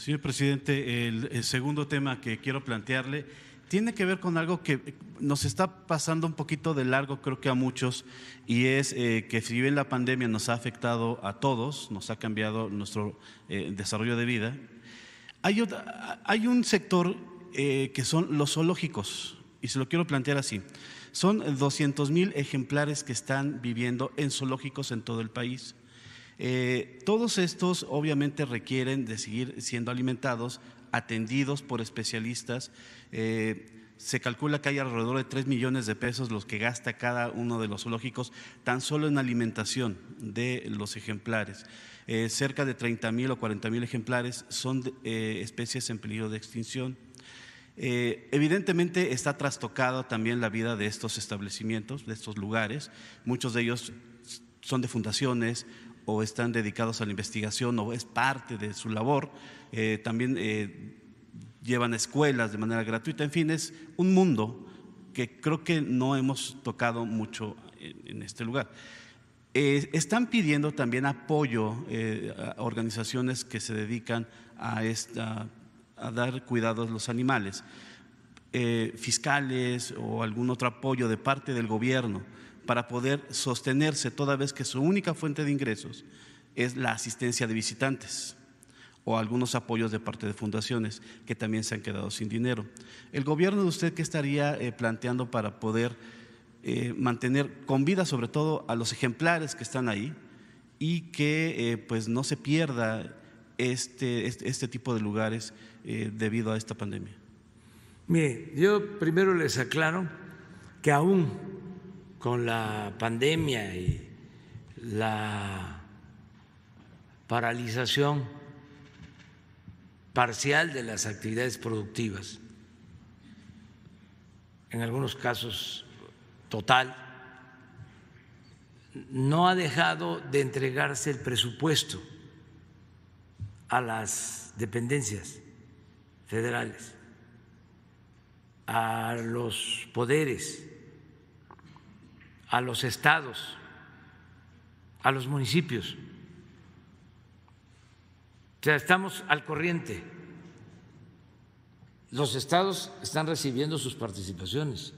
Señor presidente, el, segundo tema que quiero plantearle tiene que ver con algo que nos está pasando un poquito de largo, creo que a muchos, y es eh, que si bien la pandemia nos ha afectado a todos, nos ha cambiado nuestro eh, desarrollo de vida, hay, hay un sector eh, que son los zoológicos, y se lo quiero plantear así. Son 200 mil ejemplares que están viviendo en zoológicos en todo el país. Eh, todos estos obviamente requieren de seguir siendo alimentados, atendidos por especialistas. Eh, se calcula que hay alrededor de 3 millones de pesos los que gasta cada uno de los zoológicos tan solo en alimentación de los ejemplares. Eh, cerca de 30 mil o 40 mil ejemplares son especies en peligro de extinción. evidentemente está trastocada también la vida de estos establecimientos, de estos lugares. Muchos de ellos son de fundaciones, o están dedicados a la investigación o es parte de su labor, eh, también eh, llevan escuelas de manera gratuita, en fin, es un mundo que creo que no hemos tocado mucho en, este lugar. Eh, están pidiendo también apoyo a organizaciones que se dedican a, a dar cuidados a los animales, fiscales o algún otro apoyo de parte del gobierno para poder sostenerse toda vez que su única fuente de ingresos es la asistencia de visitantes o algunos apoyos de parte de fundaciones que también se han quedado sin dinero. ¿El gobierno de usted qué estaría eh, planteando para poder eh, mantener con vida sobre todo a los ejemplares que están ahí y que eh, pues no se pierda este, este, este tipo de lugares debido a esta pandemia? Mire, yo primero les aclaro que aún con la pandemia y la paralización parcial de las actividades productivas, en algunos casos total, no ha dejado de entregarse el presupuesto a las dependencias federales, a los poderes a los estados, a los municipios. O sea, estamos al corriente. Los estados están recibiendo sus participaciones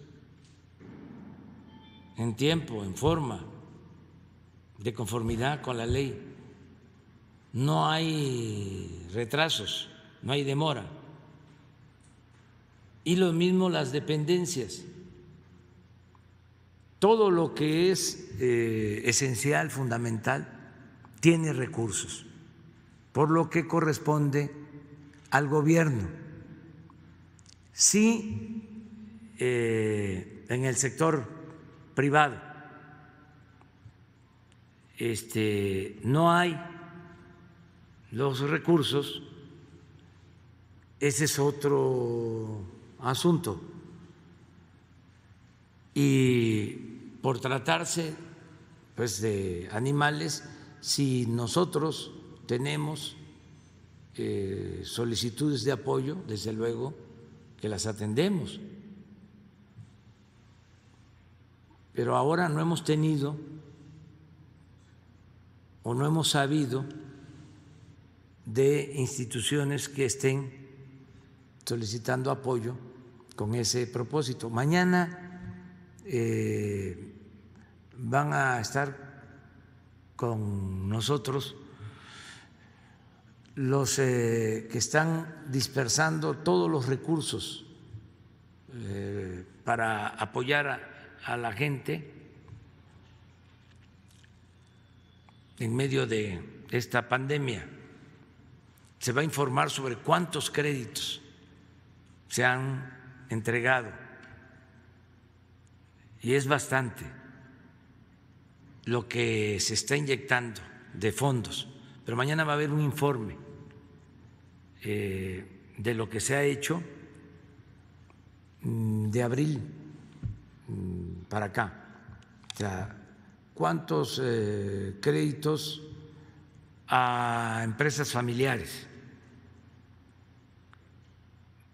en tiempo, en forma, de conformidad con la ley. No hay retrasos, no hay demora. Y lo mismo las dependencias todo lo que es eh, esencial, fundamental, tiene recursos, por lo que corresponde al gobierno. Sí, eh, en el sector privado este, no hay los recursos, ese es otro asunto. Y por tratarse pues, de animales, si nosotros tenemos eh, solicitudes de apoyo, desde luego que las atendemos. Pero ahora no hemos tenido o no hemos sabido de instituciones que estén solicitando apoyo con ese propósito. Mañana eh, van a estar con nosotros los eh, que están dispersando todos los recursos eh, para apoyar a, la gente en medio de esta pandemia. Se va a informar sobre cuántos créditos se han entregado y es bastante lo que se está inyectando de fondos, pero mañana va a haber un informe eh, de lo que se ha hecho mm, de abril mm, para acá. O sea, ¿cuántos eh, créditos a empresas familiares?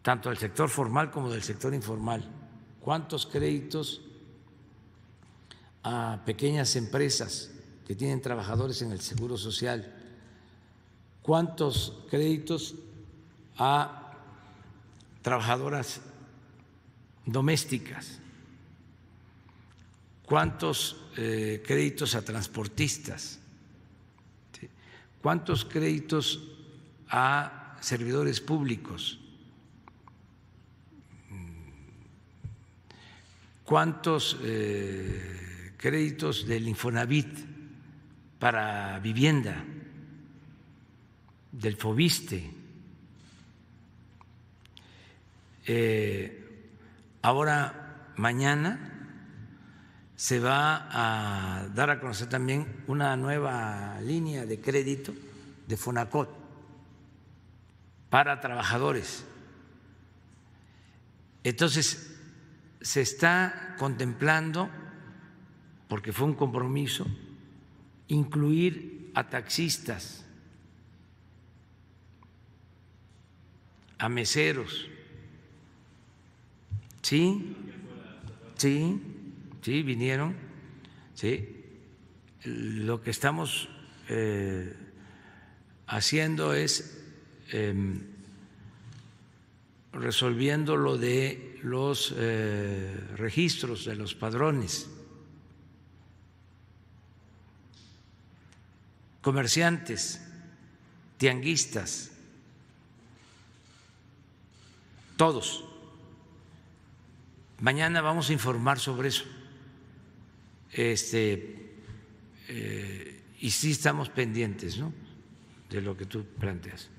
tanto del sector formal como del sector informal. ¿Cuántos créditos a pequeñas empresas que tienen trabajadores en el Seguro Social, cuántos créditos a trabajadoras domésticas, cuántos eh, créditos a transportistas, cuántos créditos a servidores públicos, cuántos... Eh, créditos del Infonavit para vivienda, del Fobiste. Eh, ahora, mañana, se va a dar a conocer también una nueva línea de crédito de Fonacot para trabajadores. Entonces, se está contemplando porque fue un compromiso, incluir a taxistas, a meseros. ¿Sí? Sí, sí, vinieron. Sí. Lo que estamos eh, haciendo es em, resolviendo lo de los eh, registros, de los padrones. comerciantes, tianguistas, todos. Mañana vamos a informar sobre eso. Este, eh, y sí estamos pendientes de lo que tú planteas.